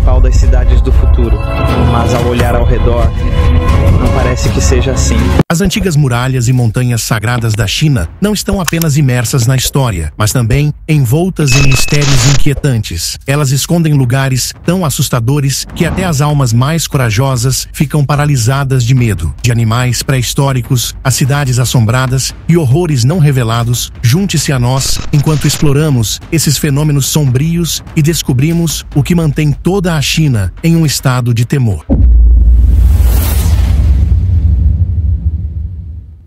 principal das cidades do futuro, mas ao olhar ao redor, não parece que seja assim. As antigas muralhas e montanhas sagradas da China não estão apenas imersas na história, mas também envoltas em mistérios inquietantes. Elas escondem lugares tão assustadores que até as almas mais corajosas ficam paralisadas de medo. De animais pré-históricos, a cidades assombradas e horrores não revelados, junte-se a nós enquanto exploramos esses fenômenos sombrios e descobrimos o que mantém toda a China em um estado de temor.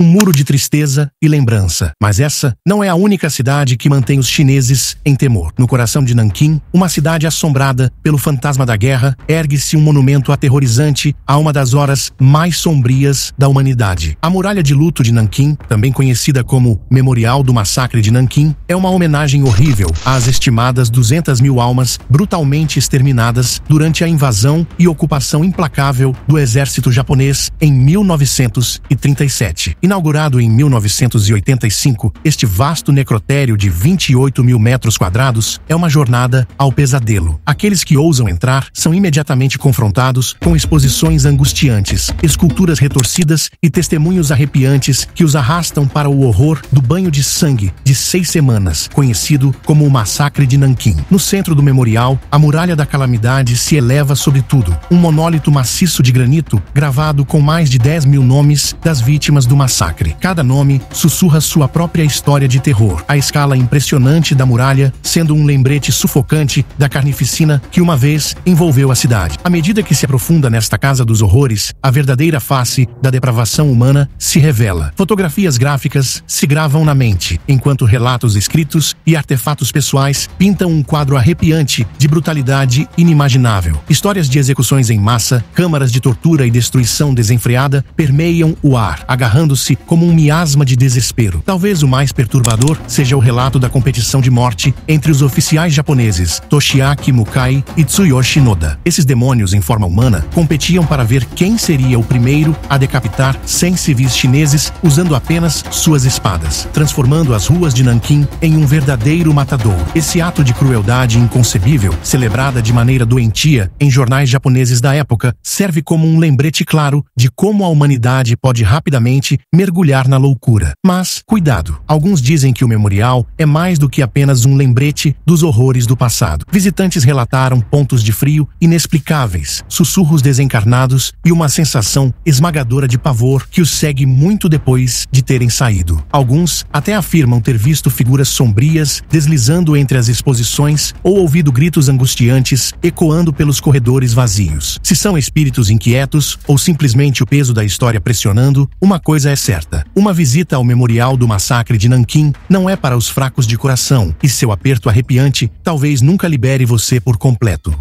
um muro de tristeza e lembrança. Mas essa não é a única cidade que mantém os chineses em temor. No coração de Nanquim, uma cidade assombrada pelo fantasma da guerra, ergue-se um monumento aterrorizante a uma das horas mais sombrias da humanidade. A Muralha de Luto de Nanquim, também conhecida como Memorial do Massacre de Nanquim, é uma homenagem horrível às estimadas 200 mil almas brutalmente exterminadas durante a invasão e ocupação implacável do exército japonês em 1937. E Inaugurado em 1985, este vasto necrotério de 28 mil metros quadrados é uma jornada ao pesadelo. Aqueles que ousam entrar são imediatamente confrontados com exposições angustiantes, esculturas retorcidas e testemunhos arrepiantes que os arrastam para o horror do banho de sangue de seis semanas, conhecido como o Massacre de Nanquim. No centro do memorial, a Muralha da Calamidade se eleva sobre tudo, um monólito maciço de granito gravado com mais de 10 mil nomes das vítimas do massacre massacre. Cada nome sussurra sua própria história de terror. A escala impressionante da muralha sendo um lembrete sufocante da carnificina que uma vez envolveu a cidade. À medida que se aprofunda nesta casa dos horrores, a verdadeira face da depravação humana se revela. Fotografias gráficas se gravam na mente, enquanto relatos escritos e artefatos pessoais pintam um quadro arrepiante de brutalidade inimaginável. Histórias de execuções em massa, câmaras de tortura e destruição desenfreada permeiam o ar, agarrando se como um miasma de desespero. Talvez o mais perturbador seja o relato da competição de morte entre os oficiais japoneses Toshiaki Mukai e Tsuyoshi Noda. Esses demônios em forma humana competiam para ver quem seria o primeiro a decapitar 100 civis chineses usando apenas suas espadas, transformando as ruas de Nanquim em um verdadeiro matadouro. Esse ato de crueldade inconcebível, celebrada de maneira doentia em jornais japoneses da época, serve como um lembrete claro de como a humanidade pode rapidamente mergulhar na loucura. Mas, cuidado! Alguns dizem que o memorial é mais do que apenas um lembrete dos horrores do passado. Visitantes relataram pontos de frio inexplicáveis, sussurros desencarnados e uma sensação esmagadora de pavor que os segue muito depois de terem saído. Alguns até afirmam ter visto figuras sombrias deslizando entre as exposições ou ouvido gritos angustiantes ecoando pelos corredores vazios. Se são espíritos inquietos ou simplesmente o peso da história pressionando, uma coisa é certa. Uma visita ao memorial do massacre de Nanquim não é para os fracos de coração, e seu aperto arrepiante talvez nunca libere você por completo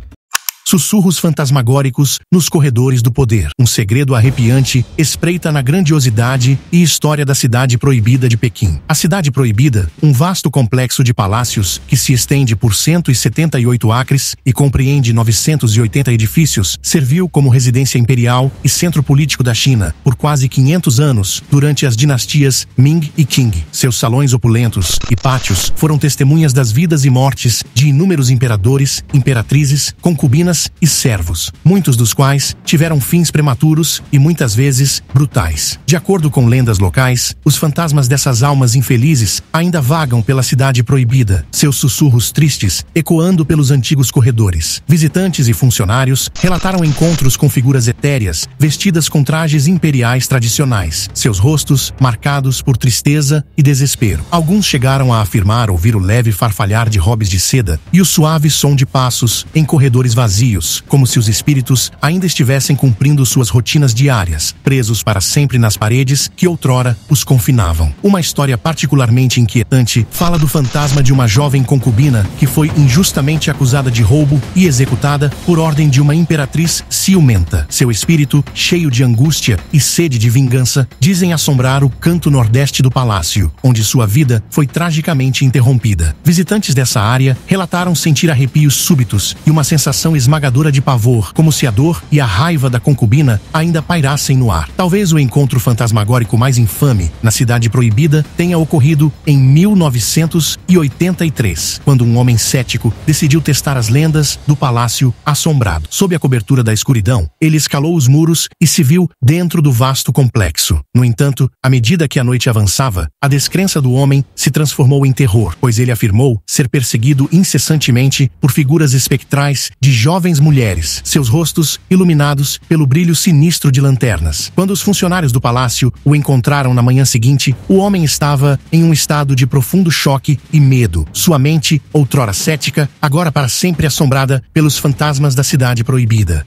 sussurros fantasmagóricos nos corredores do poder. Um segredo arrepiante espreita na grandiosidade e história da cidade proibida de Pequim. A cidade proibida, um vasto complexo de palácios que se estende por 178 acres e compreende 980 edifícios, serviu como residência imperial e centro político da China por quase 500 anos durante as dinastias Ming e Qing. Seus salões opulentos e pátios foram testemunhas das vidas e mortes de inúmeros imperadores, imperatrizes, concubinas e servos, muitos dos quais tiveram fins prematuros e muitas vezes brutais. De acordo com lendas locais, os fantasmas dessas almas infelizes ainda vagam pela cidade proibida, seus sussurros tristes ecoando pelos antigos corredores. Visitantes e funcionários relataram encontros com figuras etéreas vestidas com trajes imperiais tradicionais, seus rostos marcados por tristeza e desespero. Alguns chegaram a afirmar ouvir o leve farfalhar de robes de seda e o suave som de passos em corredores vazios vazios, como se os espíritos ainda estivessem cumprindo suas rotinas diárias, presos para sempre nas paredes que outrora os confinavam. Uma história particularmente inquietante fala do fantasma de uma jovem concubina que foi injustamente acusada de roubo e executada por ordem de uma imperatriz ciumenta. Seu espírito, cheio de angústia e sede de vingança, dizem assombrar o canto nordeste do palácio, onde sua vida foi tragicamente interrompida. Visitantes dessa área relataram sentir arrepios súbitos e uma sensação esmagadora esmagadora de pavor, como se a dor e a raiva da concubina ainda pairassem no ar. Talvez o encontro fantasmagórico mais infame na Cidade Proibida tenha ocorrido em 1983, quando um homem cético decidiu testar as lendas do Palácio Assombrado. Sob a cobertura da escuridão, ele escalou os muros e se viu dentro do vasto complexo. No entanto, à medida que a noite avançava, a descrença do homem se transformou em terror, pois ele afirmou ser perseguido incessantemente por figuras espectrais de jovens jovens mulheres, seus rostos iluminados pelo brilho sinistro de lanternas. Quando os funcionários do palácio o encontraram na manhã seguinte, o homem estava em um estado de profundo choque e medo. Sua mente, outrora cética, agora para sempre assombrada pelos fantasmas da cidade proibida.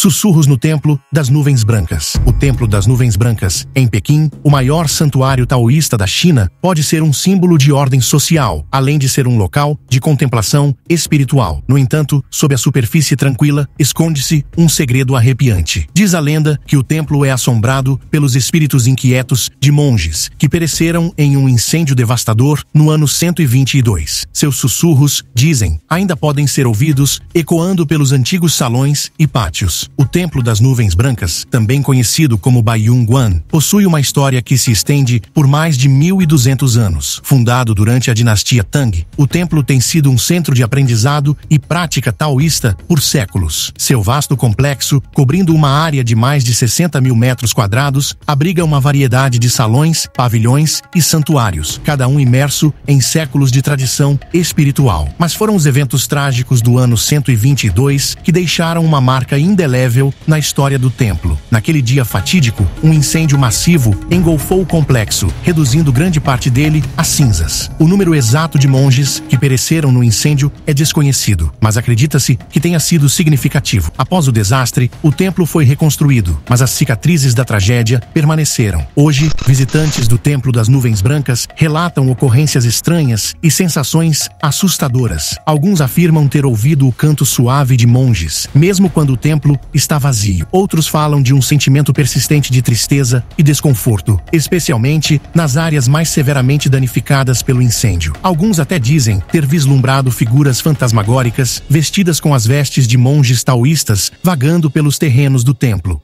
Sussurros no Templo das Nuvens Brancas. O Templo das Nuvens Brancas, em Pequim, o maior santuário taoísta da China, pode ser um símbolo de ordem social, além de ser um local de contemplação espiritual. No entanto, sob a superfície tranquila, esconde-se um segredo arrepiante. Diz a lenda que o templo é assombrado pelos espíritos inquietos de monges que pereceram em um incêndio devastador no ano 122. Seus sussurros, dizem, ainda podem ser ouvidos ecoando pelos antigos salões e pátios o Templo das Nuvens Brancas, também conhecido como Guan, possui uma história que se estende por mais de 1.200 anos. Fundado durante a dinastia Tang, o templo tem sido um centro de aprendizado e prática taoísta por séculos. Seu vasto complexo, cobrindo uma área de mais de 60 mil metros quadrados, abriga uma variedade de salões, pavilhões e santuários, cada um imerso em séculos de tradição espiritual. Mas foram os eventos trágicos do ano 122 que deixaram uma marca indelével level na história do templo. Naquele dia fatídico, um incêndio massivo engolfou o complexo, reduzindo grande parte dele a cinzas. O número exato de monges que pereceram no incêndio é desconhecido, mas acredita-se que tenha sido significativo. Após o desastre, o templo foi reconstruído, mas as cicatrizes da tragédia permaneceram. Hoje, visitantes do Templo das Nuvens Brancas relatam ocorrências estranhas e sensações assustadoras. Alguns afirmam ter ouvido o canto suave de monges, mesmo quando o templo está vazio. Outros falam de um sentimento persistente de tristeza e desconforto, especialmente nas áreas mais severamente danificadas pelo incêndio. Alguns até dizem ter vislumbrado figuras fantasmagóricas vestidas com as vestes de monges taoístas vagando pelos terrenos do templo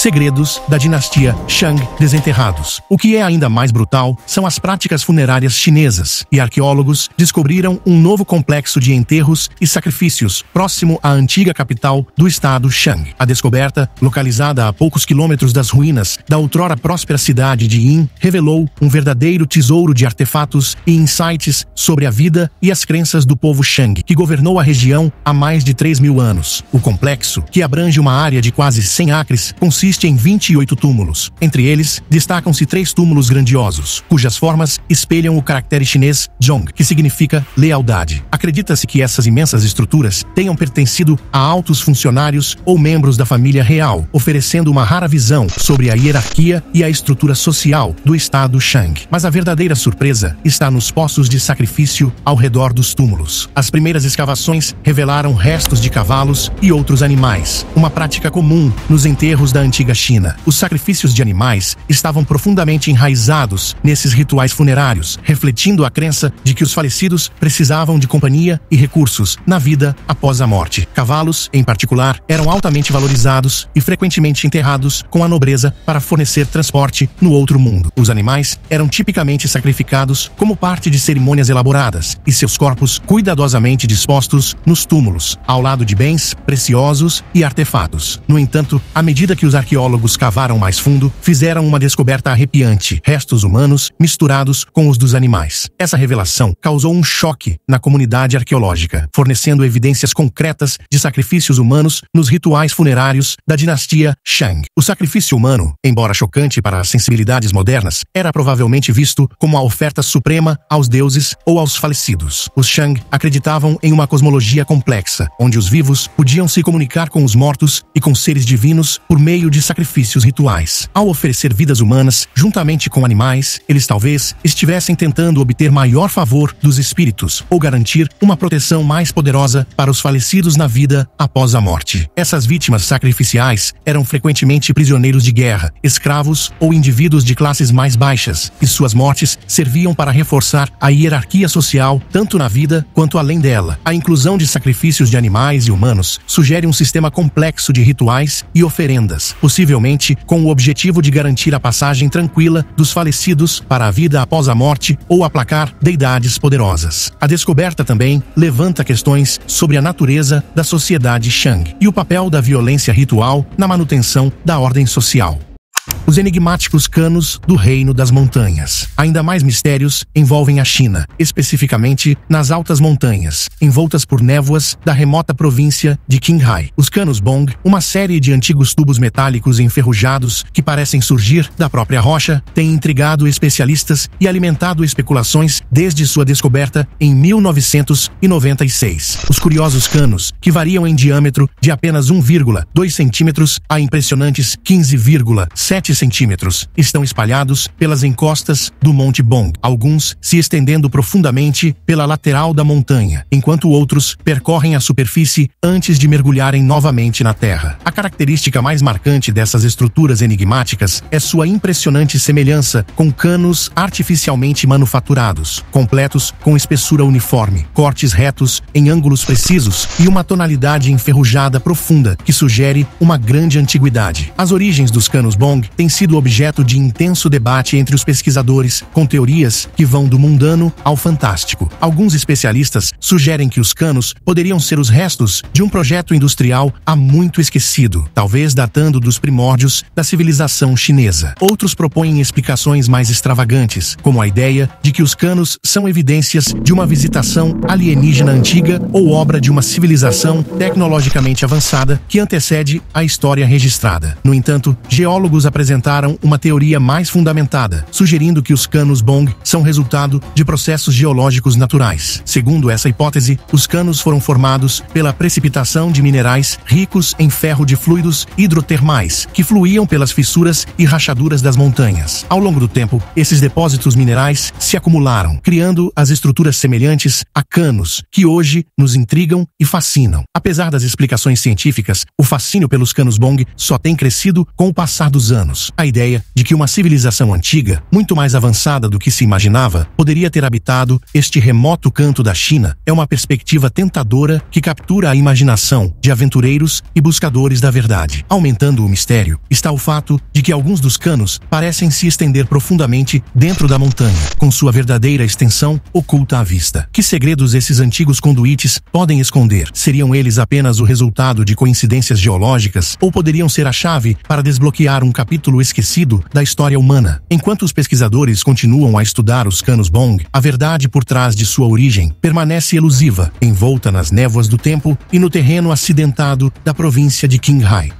segredos da dinastia Shang desenterrados. O que é ainda mais brutal são as práticas funerárias chinesas, e arqueólogos descobriram um novo complexo de enterros e sacrifícios próximo à antiga capital do estado Shang. A descoberta, localizada a poucos quilômetros das ruínas da outrora próspera cidade de Yin, revelou um verdadeiro tesouro de artefatos e insights sobre a vida e as crenças do povo Shang, que governou a região há mais de 3 mil anos. O complexo, que abrange uma área de quase 100 acres, consiste consiste em 28 túmulos. Entre eles, destacam-se três túmulos grandiosos, cujas formas espelham o caractere chinês Zhong, que significa lealdade. Acredita-se que essas imensas estruturas tenham pertencido a altos funcionários ou membros da família real, oferecendo uma rara visão sobre a hierarquia e a estrutura social do estado Shang. Mas a verdadeira surpresa está nos poços de sacrifício ao redor dos túmulos. As primeiras escavações revelaram restos de cavalos e outros animais, uma prática comum nos enterros da antiga antiga China. Os sacrifícios de animais estavam profundamente enraizados nesses rituais funerários, refletindo a crença de que os falecidos precisavam de companhia e recursos na vida após a morte. Cavalos, em particular, eram altamente valorizados e frequentemente enterrados com a nobreza para fornecer transporte no outro mundo. Os animais eram tipicamente sacrificados como parte de cerimônias elaboradas e seus corpos cuidadosamente dispostos nos túmulos, ao lado de bens preciosos e artefatos. No entanto, à medida que os arqueólogos cavaram mais fundo, fizeram uma descoberta arrepiante: restos humanos misturados com os dos animais. Essa revelação causou um choque na comunidade arqueológica, fornecendo evidências concretas de sacrifícios humanos nos rituais funerários da dinastia Shang. O sacrifício humano, embora chocante para as sensibilidades modernas, era provavelmente visto como a oferta suprema aos deuses ou aos falecidos. Os Shang acreditavam em uma cosmologia complexa, onde os vivos podiam se comunicar com os mortos e com seres divinos por meio de de sacrifícios rituais. Ao oferecer vidas humanas, juntamente com animais, eles talvez estivessem tentando obter maior favor dos espíritos ou garantir uma proteção mais poderosa para os falecidos na vida após a morte. Essas vítimas sacrificiais eram frequentemente prisioneiros de guerra, escravos ou indivíduos de classes mais baixas, e suas mortes serviam para reforçar a hierarquia social tanto na vida quanto além dela. A inclusão de sacrifícios de animais e humanos sugere um sistema complexo de rituais e oferendas, possivelmente com o objetivo de garantir a passagem tranquila dos falecidos para a vida após a morte ou aplacar deidades poderosas. A descoberta também levanta questões sobre a natureza da sociedade Shang e o papel da violência ritual na manutenção da ordem social os enigmáticos canos do reino das montanhas. Ainda mais mistérios envolvem a China, especificamente nas altas montanhas, envoltas por névoas da remota província de Qinghai. Os canos Bong, uma série de antigos tubos metálicos enferrujados que parecem surgir da própria rocha, têm intrigado especialistas e alimentado especulações desde sua descoberta em 1996. Os curiosos canos, que variam em diâmetro de apenas 1,2 centímetros a impressionantes 15,7 7 centímetros, estão espalhados pelas encostas do Monte Bong, alguns se estendendo profundamente pela lateral da montanha, enquanto outros percorrem a superfície antes de mergulharem novamente na terra. A característica mais marcante dessas estruturas enigmáticas é sua impressionante semelhança com canos artificialmente manufaturados, completos com espessura uniforme, cortes retos em ângulos precisos e uma tonalidade enferrujada profunda que sugere uma grande antiguidade. As origens dos canos Bong tem sido objeto de intenso debate entre os pesquisadores, com teorias que vão do mundano ao fantástico. Alguns especialistas sugerem que os canos poderiam ser os restos de um projeto industrial há muito esquecido, talvez datando dos primórdios da civilização chinesa. Outros propõem explicações mais extravagantes, como a ideia de que os canos são evidências de uma visitação alienígena antiga ou obra de uma civilização tecnologicamente avançada que antecede a história registrada. No entanto, geólogos apresentaram uma teoria mais fundamentada, sugerindo que os canos Bong são resultado de processos geológicos naturais. Segundo essa hipótese, os canos foram formados pela precipitação de minerais ricos em ferro de fluidos hidrotermais, que fluíam pelas fissuras e rachaduras das montanhas. Ao longo do tempo, esses depósitos minerais se acumularam, criando as estruturas semelhantes a canos, que hoje nos intrigam e fascinam. Apesar das explicações científicas, o fascínio pelos canos Bong só tem crescido com o passar dos anos anos, a ideia de que uma civilização antiga, muito mais avançada do que se imaginava, poderia ter habitado este remoto canto da China é uma perspectiva tentadora que captura a imaginação de aventureiros e buscadores da verdade. Aumentando o mistério está o fato de que alguns dos canos parecem se estender profundamente dentro da montanha, com sua verdadeira extensão oculta à vista. Que segredos esses antigos conduítes podem esconder? Seriam eles apenas o resultado de coincidências geológicas ou poderiam ser a chave para desbloquear um capítulo? capítulo esquecido da história humana. Enquanto os pesquisadores continuam a estudar os canos Bong, a verdade por trás de sua origem permanece elusiva, envolta nas névoas do tempo e no terreno acidentado da província de Qinghai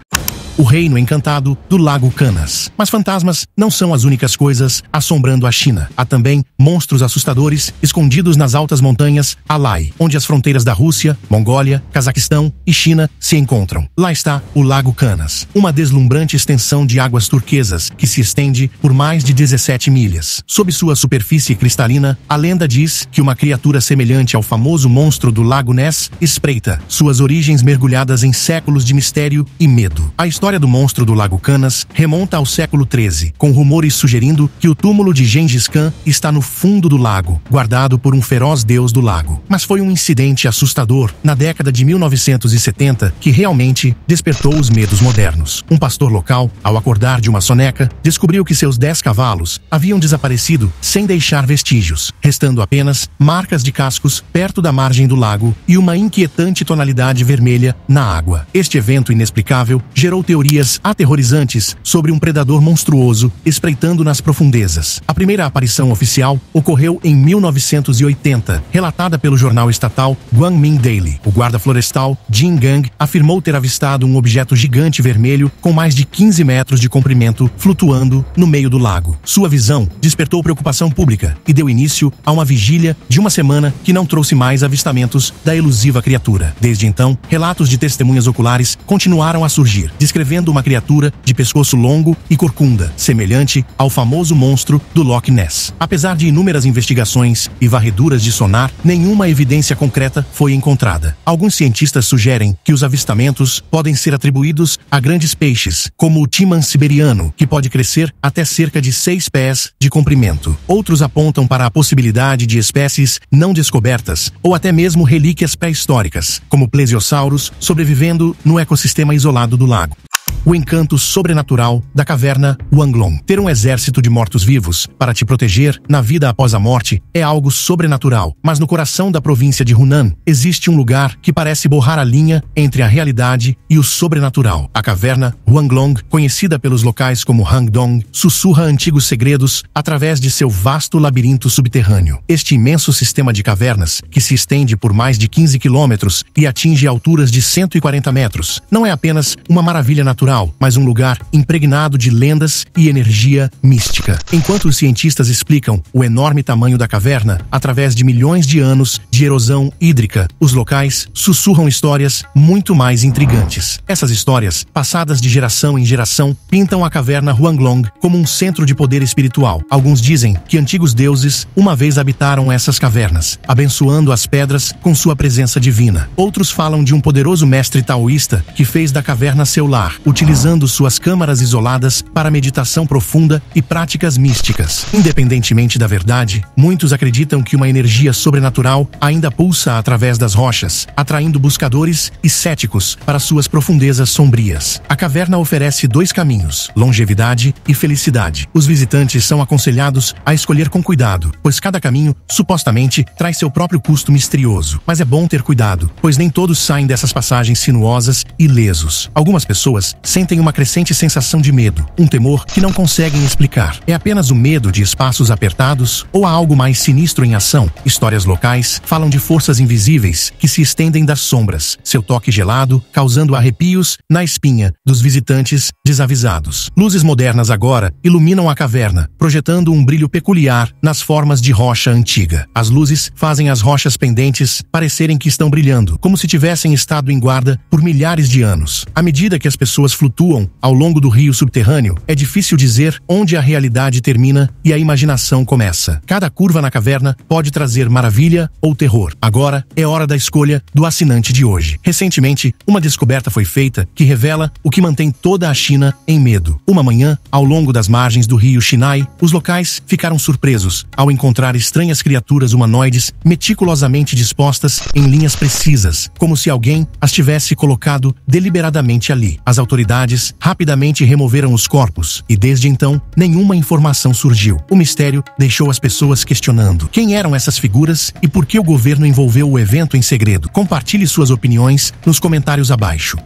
o reino encantado do Lago Canas. Mas fantasmas não são as únicas coisas assombrando a China. Há também monstros assustadores escondidos nas altas montanhas Alai, onde as fronteiras da Rússia, Mongólia, Cazaquistão e China se encontram. Lá está o Lago Canas, uma deslumbrante extensão de águas turquesas que se estende por mais de 17 milhas. Sob sua superfície cristalina, a lenda diz que uma criatura semelhante ao famoso monstro do Lago Ness espreita, suas origens mergulhadas em séculos de mistério e medo. A história história do monstro do Lago Canas remonta ao século XIII, com rumores sugerindo que o túmulo de Gengis Khan está no fundo do lago, guardado por um feroz deus do lago. Mas foi um incidente assustador, na década de 1970, que realmente despertou os medos modernos. Um pastor local, ao acordar de uma soneca, descobriu que seus dez cavalos haviam desaparecido sem deixar vestígios, restando apenas marcas de cascos perto da margem do lago e uma inquietante tonalidade vermelha na água. Este evento inexplicável gerou teorias aterrorizantes sobre um predador monstruoso espreitando nas profundezas. A primeira aparição oficial ocorreu em 1980, relatada pelo jornal estatal Guangming Daily. O guarda florestal Jin Gang afirmou ter avistado um objeto gigante vermelho com mais de 15 metros de comprimento flutuando no meio do lago. Sua visão despertou preocupação pública e deu início a uma vigília de uma semana que não trouxe mais avistamentos da elusiva criatura. Desde então, relatos de testemunhas oculares continuaram a surgir, descrevendo uma criatura de pescoço longo e corcunda, semelhante ao famoso monstro do Loch Ness. Apesar de inúmeras investigações e varreduras de sonar, nenhuma evidência concreta foi encontrada. Alguns cientistas sugerem que os avistamentos podem ser atribuídos a grandes peixes, como o timan siberiano, que pode crescer até cerca de 6 pés de comprimento. Outros apontam para a possibilidade de espécies não descobertas ou até mesmo relíquias pré-históricas, como plesiosauros sobrevivendo no ecossistema isolado do lago o encanto sobrenatural da caverna Wanglong. Ter um exército de mortos-vivos para te proteger na vida após a morte é algo sobrenatural, mas no coração da província de Hunan existe um lugar que parece borrar a linha entre a realidade e o sobrenatural. A caverna Wanglong, conhecida pelos locais como Hangdong, sussurra antigos segredos através de seu vasto labirinto subterrâneo. Este imenso sistema de cavernas, que se estende por mais de 15 quilômetros e atinge alturas de 140 metros, não é apenas uma maravilha natural natural, mas um lugar impregnado de lendas e energia mística. Enquanto os cientistas explicam o enorme tamanho da caverna através de milhões de anos de erosão hídrica, os locais sussurram histórias muito mais intrigantes. Essas histórias, passadas de geração em geração, pintam a caverna Huanglong como um centro de poder espiritual. Alguns dizem que antigos deuses uma vez habitaram essas cavernas, abençoando as pedras com sua presença divina. Outros falam de um poderoso mestre taoísta que fez da caverna seu lar utilizando suas câmaras isoladas para meditação profunda e práticas místicas. Independentemente da verdade, muitos acreditam que uma energia sobrenatural ainda pulsa através das rochas, atraindo buscadores e céticos para suas profundezas sombrias. A caverna oferece dois caminhos: longevidade e felicidade. Os visitantes são aconselhados a escolher com cuidado, pois cada caminho supostamente traz seu próprio custo misterioso. Mas é bom ter cuidado, pois nem todos saem dessas passagens sinuosas lesos. Algumas pessoas sentem uma crescente sensação de medo, um temor que não conseguem explicar. É apenas o medo de espaços apertados ou há algo mais sinistro em ação. Histórias locais falam de forças invisíveis que se estendem das sombras, seu toque gelado causando arrepios na espinha dos visitantes desavisados. Luzes modernas agora iluminam a caverna, projetando um brilho peculiar nas formas de rocha antiga. As luzes fazem as rochas pendentes parecerem que estão brilhando, como se tivessem estado em guarda por milhares de anos. À medida que as pessoas pessoas flutuam ao longo do rio subterrâneo, é difícil dizer onde a realidade termina e a imaginação começa. Cada curva na caverna pode trazer maravilha ou terror. Agora é hora da escolha do assinante de hoje. Recentemente, uma descoberta foi feita que revela o que mantém toda a China em medo. Uma manhã, ao longo das margens do rio Xinai, os locais ficaram surpresos ao encontrar estranhas criaturas humanoides meticulosamente dispostas em linhas precisas, como se alguém as tivesse colocado deliberadamente ali. As autoridades autoridades rapidamente removeram os corpos e desde então nenhuma informação surgiu. O mistério deixou as pessoas questionando quem eram essas figuras e por que o governo envolveu o evento em segredo. Compartilhe suas opiniões nos comentários abaixo.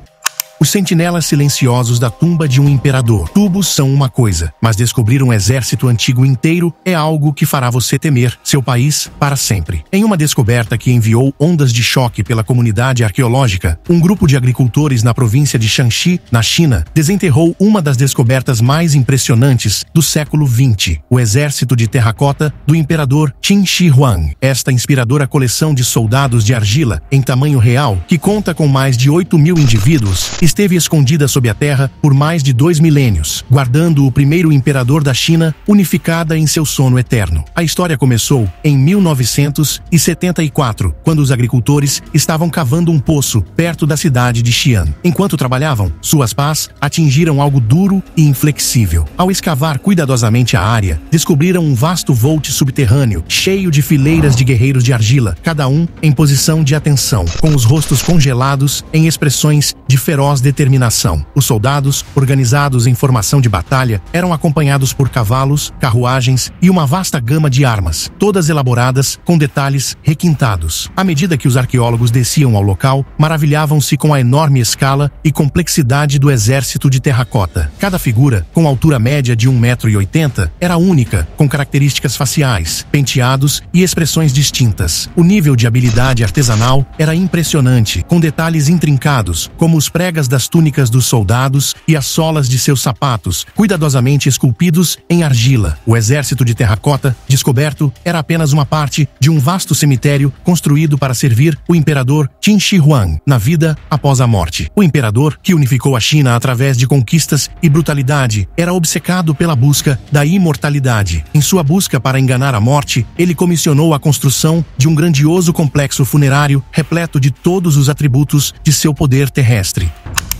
Os sentinelas silenciosos da tumba de um imperador. Tubos são uma coisa, mas descobrir um exército antigo inteiro é algo que fará você temer seu país para sempre. Em uma descoberta que enviou ondas de choque pela comunidade arqueológica, um grupo de agricultores na província de Shanxi, na China, desenterrou uma das descobertas mais impressionantes do século XX: o exército de terracota do imperador Qin Shi Huang. Esta inspiradora coleção de soldados de argila, em tamanho real, que conta com mais de 8 mil indivíduos, esteve escondida sob a terra por mais de dois milênios, guardando o primeiro imperador da China unificada em seu sono eterno. A história começou em 1974, quando os agricultores estavam cavando um poço perto da cidade de Xi'an. Enquanto trabalhavam, suas pás atingiram algo duro e inflexível. Ao escavar cuidadosamente a área, descobriram um vasto volte subterrâneo, cheio de fileiras de guerreiros de argila, cada um em posição de atenção, com os rostos congelados em expressões de feroz feroz determinação. Os soldados, organizados em formação de batalha, eram acompanhados por cavalos, carruagens e uma vasta gama de armas, todas elaboradas com detalhes requintados. À medida que os arqueólogos desciam ao local, maravilhavam-se com a enorme escala e complexidade do exército de terracota. Cada figura, com altura média de 1,80m, era única, com características faciais, penteados e expressões distintas. O nível de habilidade artesanal era impressionante, com detalhes intrincados, como os pregas mangas das túnicas dos soldados e as solas de seus sapatos, cuidadosamente esculpidos em argila. O exército de terracota, descoberto, era apenas uma parte de um vasto cemitério construído para servir o imperador Qin Shi Huang na vida após a morte. O imperador, que unificou a China através de conquistas e brutalidade, era obcecado pela busca da imortalidade. Em sua busca para enganar a morte, ele comissionou a construção de um grandioso complexo funerário repleto de todos os atributos de seu poder terrestre.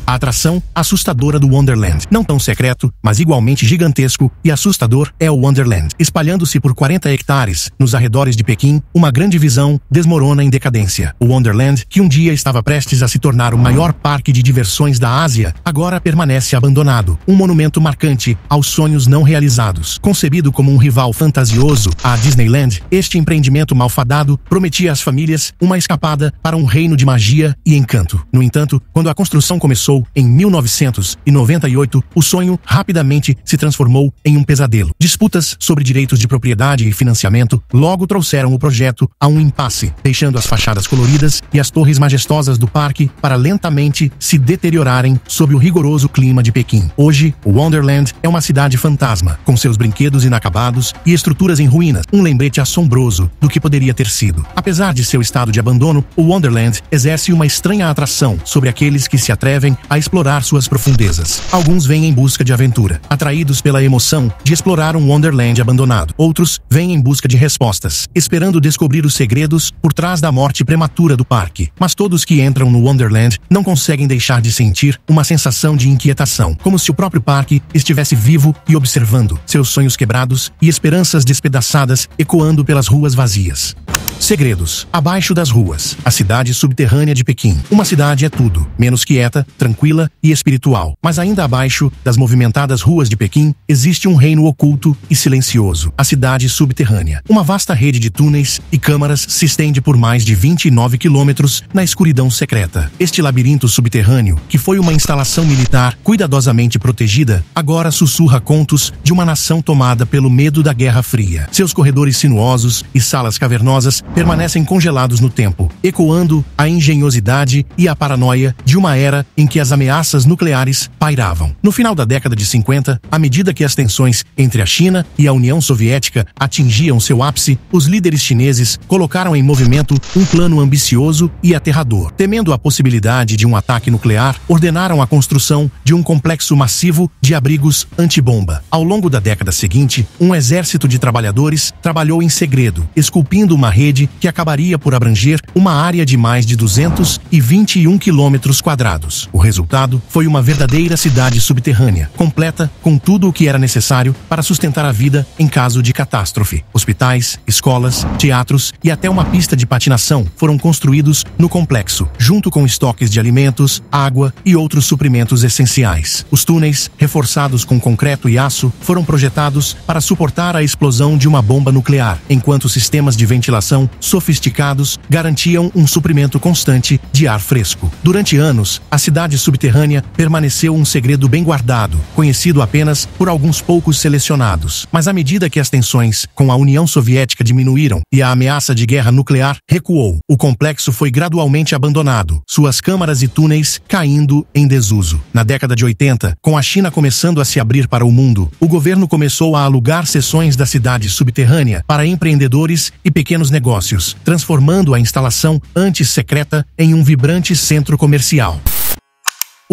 A atração assustadora do Wonderland, não tão secreto, mas igualmente gigantesco e assustador, é o Wonderland. Espalhando-se por 40 hectares, nos arredores de Pequim, uma grande visão desmorona em decadência. O Wonderland, que um dia estava prestes a se tornar o maior parque de diversões da Ásia, agora permanece abandonado, um monumento marcante aos sonhos não realizados. Concebido como um rival fantasioso à Disneyland, este empreendimento malfadado prometia às famílias uma escapada para um reino de magia e encanto. No entanto, quando a construção começou começou em 1998, o sonho rapidamente se transformou em um pesadelo. Disputas sobre direitos de propriedade e financiamento logo trouxeram o projeto a um impasse, deixando as fachadas coloridas e as torres majestosas do parque para lentamente se deteriorarem sob o rigoroso clima de Pequim. Hoje, o Wonderland é uma cidade fantasma, com seus brinquedos inacabados e estruturas em ruínas, um lembrete assombroso do que poderia ter sido. Apesar de seu estado de abandono, o Wonderland exerce uma estranha atração sobre aqueles que se atrevem a explorar suas profundezas. Alguns vêm em busca de aventura, atraídos pela emoção de explorar um Wonderland abandonado. Outros vêm em busca de respostas, esperando descobrir os segredos por trás da morte prematura do parque. Mas todos que entram no Wonderland não conseguem deixar de sentir uma sensação de inquietação, como se o próprio parque estivesse vivo e observando seus sonhos quebrados e esperanças despedaçadas ecoando pelas ruas vazias. Segredos. Abaixo das ruas, a cidade subterrânea de Pequim. Uma cidade é tudo, menos quieta, tranquila e espiritual. Mas ainda abaixo das movimentadas ruas de Pequim, existe um reino oculto e silencioso, a cidade subterrânea. Uma vasta rede de túneis e câmaras se estende por mais de 29 quilômetros na escuridão secreta. Este labirinto subterrâneo, que foi uma instalação militar cuidadosamente protegida, agora sussurra contos de uma nação tomada pelo medo da Guerra Fria. Seus corredores sinuosos e salas cavernosas permanecem congelados no tempo, ecoando a engenhosidade e a paranoia de uma era em que as ameaças nucleares pairavam. No final da década de 50, à medida que as tensões entre a China e a União Soviética atingiam seu ápice, os líderes chineses colocaram em movimento um plano ambicioso e aterrador. Temendo a possibilidade de um ataque nuclear, ordenaram a construção de um complexo massivo de abrigos antibomba. Ao longo da década seguinte, um exército de trabalhadores trabalhou em segredo, esculpindo uma rede que acabaria por abranger uma área de mais de 221 quilômetros quadrados. O resultado foi uma verdadeira cidade subterrânea, completa com tudo o que era necessário para sustentar a vida em caso de catástrofe. Hospitais, escolas, teatros e até uma pista de patinação foram construídos no complexo, junto com estoques de alimentos, água e outros suprimentos essenciais. Os túneis, reforçados com concreto e aço, foram projetados para suportar a explosão de uma bomba nuclear, enquanto sistemas de ventilação sofisticados garantiam um suprimento constante de ar fresco. Durante anos, a cidade subterrânea permaneceu um segredo bem guardado, conhecido apenas por alguns poucos selecionados. Mas à medida que as tensões com a União Soviética diminuíram e a ameaça de guerra nuclear recuou, o complexo foi gradualmente abandonado, suas câmaras e túneis caindo em desuso. Na década de 80, com a China começando a se abrir para o mundo, o governo começou a alugar seções da cidade subterrânea para empreendedores e pequenos negócios, transformando a instalação antes secreta, em um vibrante centro comercial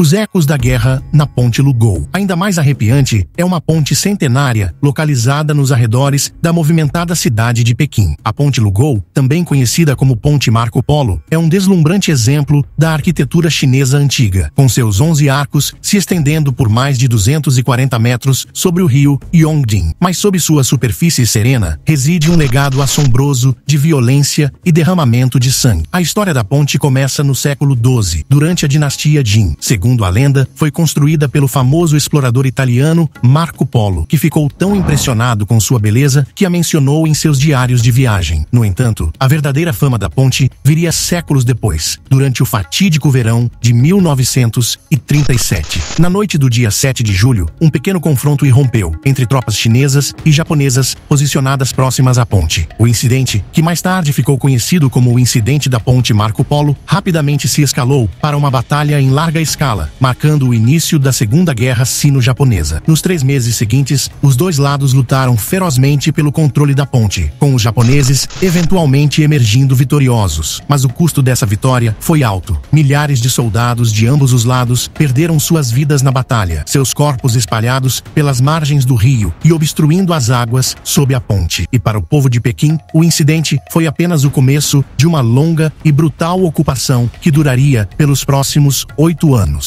os ecos da guerra na Ponte Lugou. Ainda mais arrepiante é uma ponte centenária localizada nos arredores da movimentada cidade de Pequim. A Ponte Lugou, também conhecida como Ponte Marco Polo, é um deslumbrante exemplo da arquitetura chinesa antiga, com seus 11 arcos se estendendo por mais de 240 metros sobre o rio Yongding. Mas sob sua superfície serena reside um legado assombroso de violência e derramamento de sangue. A história da ponte começa no século XII, durante a dinastia Jin. Segundo segundo a lenda, foi construída pelo famoso explorador italiano Marco Polo, que ficou tão impressionado com sua beleza que a mencionou em seus diários de viagem. No entanto, a verdadeira fama da ponte viria séculos depois, durante o fatídico verão de 1937. Na noite do dia 7 de julho, um pequeno confronto irrompeu entre tropas chinesas e japonesas posicionadas próximas à ponte. O incidente, que mais tarde ficou conhecido como o Incidente da Ponte Marco Polo, rapidamente se escalou para uma batalha em larga escala marcando o início da Segunda Guerra Sino-Japonesa. Nos três meses seguintes, os dois lados lutaram ferozmente pelo controle da ponte, com os japoneses eventualmente emergindo vitoriosos. Mas o custo dessa vitória foi alto. Milhares de soldados de ambos os lados perderam suas vidas na batalha, seus corpos espalhados pelas margens do rio e obstruindo as águas sob a ponte. E para o povo de Pequim, o incidente foi apenas o começo de uma longa e brutal ocupação que duraria pelos próximos oito anos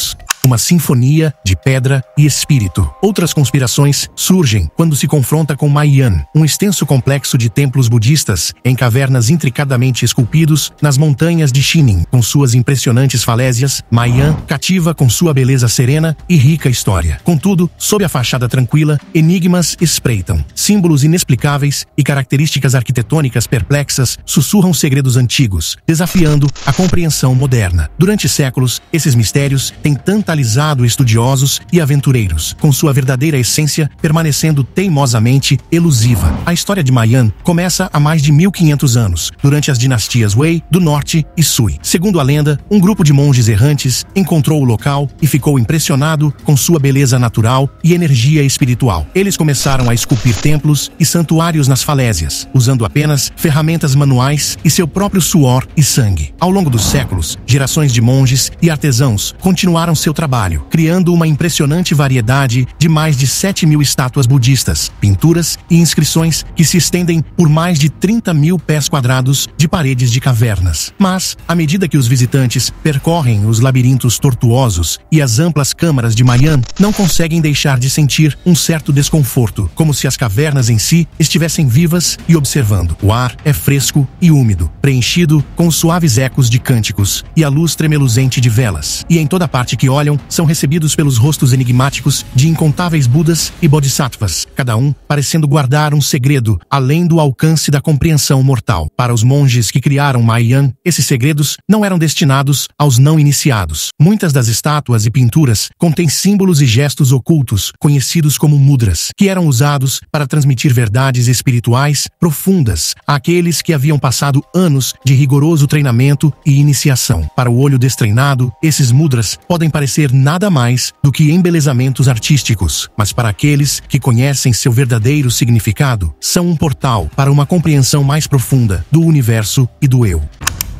uma sinfonia de pedra e espírito. Outras conspirações surgem quando se confronta com Mayan, um extenso complexo de templos budistas em cavernas intricadamente esculpidos nas montanhas de Xining. Com suas impressionantes falésias, Mayan cativa com sua beleza serena e rica história. Contudo, sob a fachada tranquila, enigmas espreitam. Símbolos inexplicáveis e características arquitetônicas perplexas sussurram segredos antigos, desafiando a compreensão moderna. Durante séculos, esses mistérios têm tanta mentalizado estudiosos e aventureiros, com sua verdadeira essência permanecendo teimosamente elusiva. A história de Mayan começa há mais de 1500 anos, durante as dinastias Wei, do Norte e Sui. Segundo a lenda, um grupo de monges errantes encontrou o local e ficou impressionado com sua beleza natural e energia espiritual. Eles começaram a esculpir templos e santuários nas falésias, usando apenas ferramentas manuais e seu próprio suor e sangue. Ao longo dos séculos, gerações de monges e artesãos continuaram seu trabalho trabalho, criando uma impressionante variedade de mais de 7 mil estátuas budistas, pinturas e inscrições que se estendem por mais de 30 mil pés quadrados de paredes de cavernas. Mas, à medida que os visitantes percorrem os labirintos tortuosos e as amplas câmaras de Mayan, não conseguem deixar de sentir um certo desconforto, como se as cavernas em si estivessem vivas e observando. O ar é fresco e úmido, preenchido com suaves ecos de cânticos e a luz tremeluzente de velas. E em toda parte que olham, são recebidos pelos rostos enigmáticos de incontáveis Budas e Bodhisattvas, cada um parecendo guardar um segredo além do alcance da compreensão mortal. Para os monges que criaram Mayan, esses segredos não eram destinados aos não iniciados. Muitas das estátuas e pinturas contêm símbolos e gestos ocultos, conhecidos como mudras, que eram usados para transmitir verdades espirituais profundas àqueles que haviam passado anos de rigoroso treinamento e iniciação. Para o olho destreinado, esses mudras podem parecer ser nada mais do que embelezamentos artísticos, mas para aqueles que conhecem seu verdadeiro significado, são um portal para uma compreensão mais profunda do universo e do eu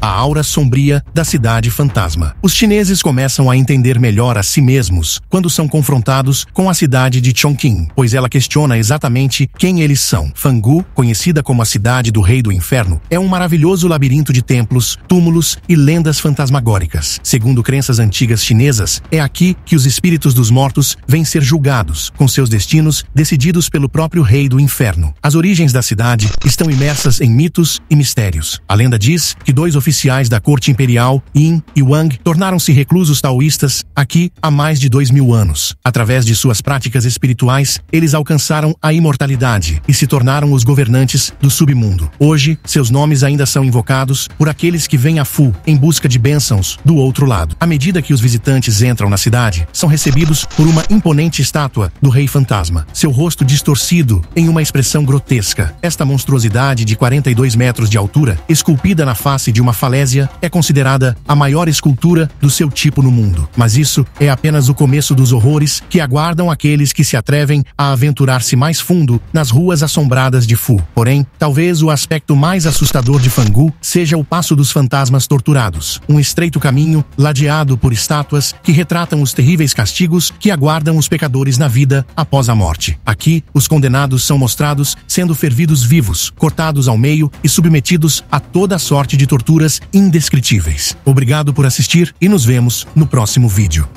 a aura sombria da cidade fantasma. Os chineses começam a entender melhor a si mesmos quando são confrontados com a cidade de Chongqing, pois ela questiona exatamente quem eles são. Fangu, conhecida como a cidade do rei do inferno, é um maravilhoso labirinto de templos, túmulos e lendas fantasmagóricas. Segundo crenças antigas chinesas, é aqui que os espíritos dos mortos vêm ser julgados, com seus destinos decididos pelo próprio rei do inferno. As origens da cidade estão imersas em mitos e mistérios. A lenda diz que dois oficiais oficiais da corte imperial, Yin e Wang, tornaram-se reclusos taoístas, aqui, há mais de dois mil anos. Através de suas práticas espirituais, eles alcançaram a imortalidade e se tornaram os governantes do submundo. Hoje, seus nomes ainda são invocados por aqueles que vêm a Fu em busca de bênçãos do outro lado. À medida que os visitantes entram na cidade, são recebidos por uma imponente estátua do Rei Fantasma, seu rosto distorcido em uma expressão grotesca. Esta monstruosidade de 42 metros de altura, esculpida na face de uma é considerada a maior escultura do seu tipo no mundo. Mas isso é apenas o começo dos horrores que aguardam aqueles que se atrevem a aventurar-se mais fundo nas ruas assombradas de Fu. Porém, talvez o aspecto mais assustador de Fangu seja o passo dos fantasmas torturados, um estreito caminho ladeado por estátuas que retratam os terríveis castigos que aguardam os pecadores na vida após a morte. Aqui, os condenados são mostrados sendo fervidos vivos, cortados ao meio e submetidos a toda sorte de tortura aventuras indescritíveis. Obrigado por assistir e nos vemos no próximo vídeo.